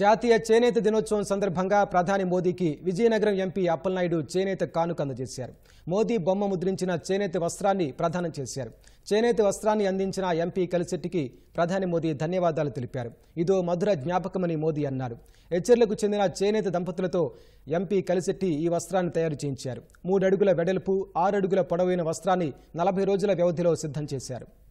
జాతీయ చేనేత దినోత్సవం సందర్భంగా ప్రధాని మోదీకి విజయనగరం ఎంపీ అప్పలనాయుడు చేనేత కానుక అందజేశారు మోదీ బొమ్మ ముద్రించిన చేనేత వస్త్రాన్ని ప్రదానం చేశారు చేనేత వస్త్రాన్ని అందించిన ఎంపీ కలిశెట్టికి ప్రధాని మోదీ ధన్యవాదాలు తెలిపారు ఇదో మధుర జ్ఞాపకమని మోదీ అన్నారు హెచ్చర్లకు చెందిన చేనేత దంపతులతో ఎంపీ కలిశెట్టి ఈ వస్త్రాన్ని తయారు చేయించారు మూడడుగుల వెడల్పు ఆరడుగుల పొడవైన వస్త్రాన్ని నలభై రోజుల వ్యవధిలో సిద్ధం చేశారు